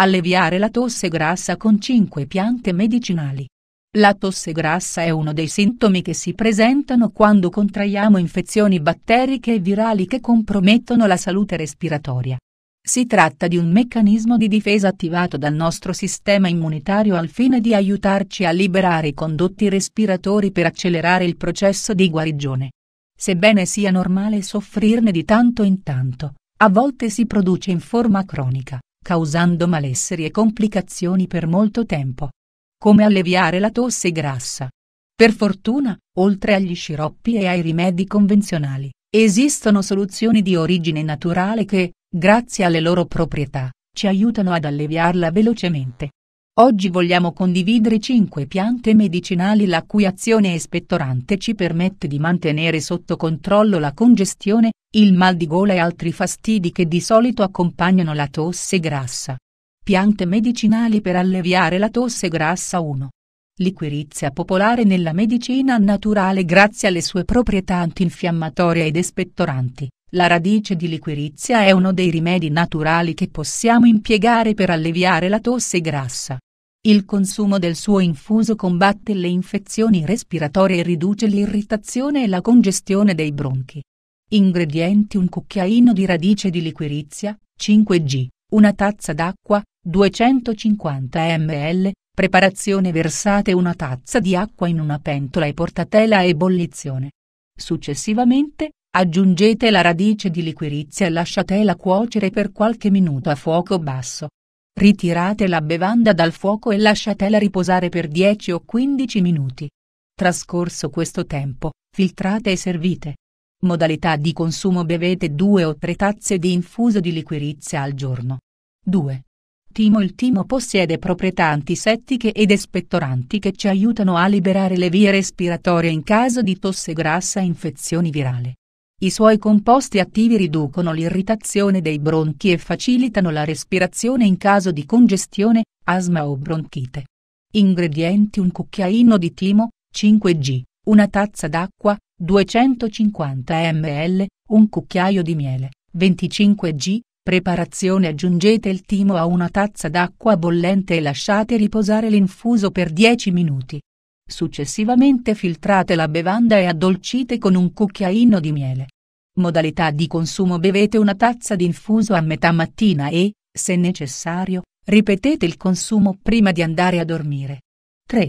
Alleviare la tosse grassa con 5 piante medicinali. La tosse grassa è uno dei sintomi che si presentano quando contraiamo infezioni batteriche e virali che compromettono la salute respiratoria. Si tratta di un meccanismo di difesa attivato dal nostro sistema immunitario al fine di aiutarci a liberare i condotti respiratori per accelerare il processo di guarigione. Sebbene sia normale soffrirne di tanto in tanto, a volte si produce in forma cronica causando malesseri e complicazioni per molto tempo. Come alleviare la tosse grassa? Per fortuna, oltre agli sciroppi e ai rimedi convenzionali, esistono soluzioni di origine naturale che, grazie alle loro proprietà, ci aiutano ad alleviarla velocemente. Oggi vogliamo condividere 5 piante medicinali la cui azione espettorante ci permette di mantenere sotto controllo la congestione, il mal di gola e altri fastidi che di solito accompagnano la tosse grassa. Piante medicinali per alleviare la tosse grassa 1. Liquirizia popolare nella medicina naturale grazie alle sue proprietà antinfiammatorie ed espettoranti. La radice di liquirizia è uno dei rimedi naturali che possiamo impiegare per alleviare la tosse grassa. Il consumo del suo infuso combatte le infezioni respiratorie e riduce l'irritazione e la congestione dei bronchi. Ingredienti un cucchiaino di radice di liquirizia, 5G, una tazza d'acqua, 250 ml, preparazione versate una tazza di acqua in una pentola e portatela a ebollizione. Successivamente, aggiungete la radice di liquirizia e lasciatela cuocere per qualche minuto a fuoco basso. Ritirate la bevanda dal fuoco e lasciatela riposare per 10 o 15 minuti. Trascorso questo tempo, filtrate e servite. Modalità di consumo Bevete due o tre tazze di infuso di liquirizia al giorno. 2. Timo Il timo possiede proprietà antisettiche ed espettoranti che ci aiutano a liberare le vie respiratorie in caso di tosse grassa e infezioni virali. I suoi composti attivi riducono l'irritazione dei bronchi e facilitano la respirazione in caso di congestione, asma o bronchite. Ingredienti Un cucchiaino di timo, 5 g, una tazza d'acqua, 250 ml, un cucchiaio di miele, 25 g, preparazione aggiungete il timo a una tazza d'acqua bollente e lasciate riposare l'infuso per 10 minuti. Successivamente filtrate la bevanda e addolcite con un cucchiaino di miele. Modalità di consumo Bevete una tazza di infuso a metà mattina e, se necessario, ripetete il consumo prima di andare a dormire. 3.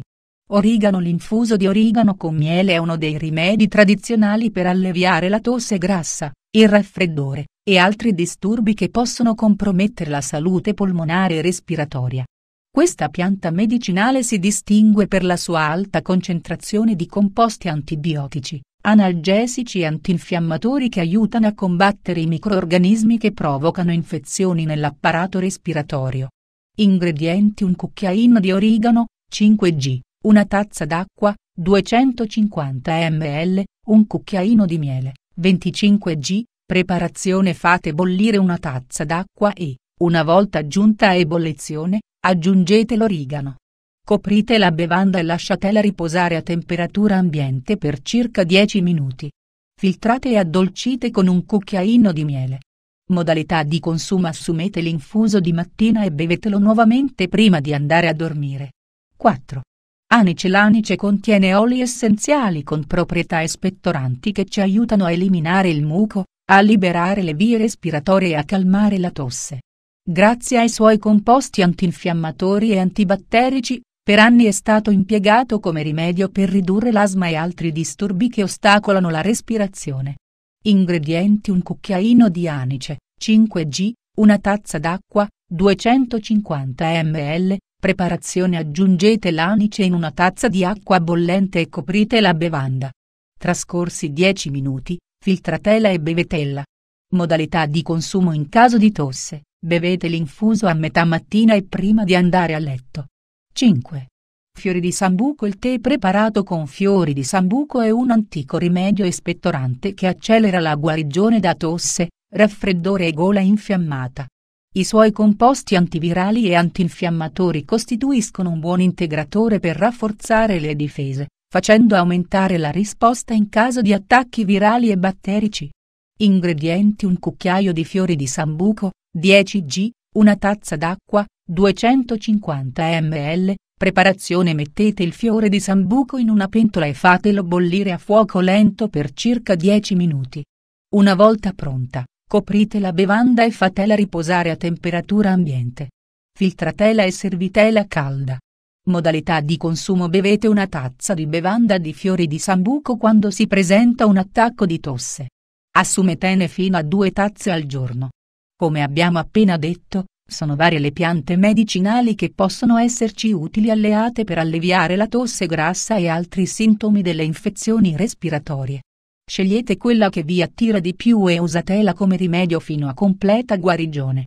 Origano L'infuso di origano con miele è uno dei rimedi tradizionali per alleviare la tosse grassa, il raffreddore, e altri disturbi che possono compromettere la salute polmonare e respiratoria. Questa pianta medicinale si distingue per la sua alta concentrazione di composti antibiotici, analgesici e antinfiammatori che aiutano a combattere i microorganismi che provocano infezioni nell'apparato respiratorio. Ingredienti un cucchiaino di origano, 5 g, una tazza d'acqua, 250 ml, un cucchiaino di miele, 25 g. Preparazione Fate bollire una tazza d'acqua e, una volta giunta a ebollizione, aggiungete l'origano. Coprite la bevanda e lasciatela riposare a temperatura ambiente per circa 10 minuti. Filtrate e addolcite con un cucchiaino di miele. Modalità di consumo Assumete l'infuso di mattina e bevetelo nuovamente prima di andare a dormire. 4. Anice L'anice contiene oli essenziali con proprietà espettoranti che ci aiutano a eliminare il muco, a liberare le vie respiratorie e a calmare la tosse. Grazie ai suoi composti antinfiammatori e antibatterici, per anni è stato impiegato come rimedio per ridurre l'asma e altri disturbi che ostacolano la respirazione. Ingredienti un cucchiaino di anice, 5G, una tazza d'acqua, 250 ml, Preparazione Aggiungete l'anice in una tazza di acqua bollente e coprite la bevanda. Trascorsi 10 minuti, filtratela e bevetela. Modalità di consumo in caso di tosse, bevete l'infuso a metà mattina e prima di andare a letto. 5. Fiori di sambuco Il tè preparato con fiori di sambuco è un antico rimedio espettorante che accelera la guarigione da tosse, raffreddore e gola infiammata. I suoi composti antivirali e antinfiammatori costituiscono un buon integratore per rafforzare le difese, facendo aumentare la risposta in caso di attacchi virali e batterici. Ingredienti Un cucchiaio di fiori di sambuco, 10 g, una tazza d'acqua, 250 ml. Preparazione Mettete il fiore di sambuco in una pentola e fatelo bollire a fuoco lento per circa 10 minuti. Una volta pronta, Coprite la bevanda e fatela riposare a temperatura ambiente. Filtratela e servitela calda. Modalità di consumo Bevete una tazza di bevanda di fiori di sambuco quando si presenta un attacco di tosse. Assumetene fino a due tazze al giorno. Come abbiamo appena detto, sono varie le piante medicinali che possono esserci utili alleate per alleviare la tosse grassa e altri sintomi delle infezioni respiratorie. Scegliete quella che vi attira di più e usatela come rimedio fino a completa guarigione.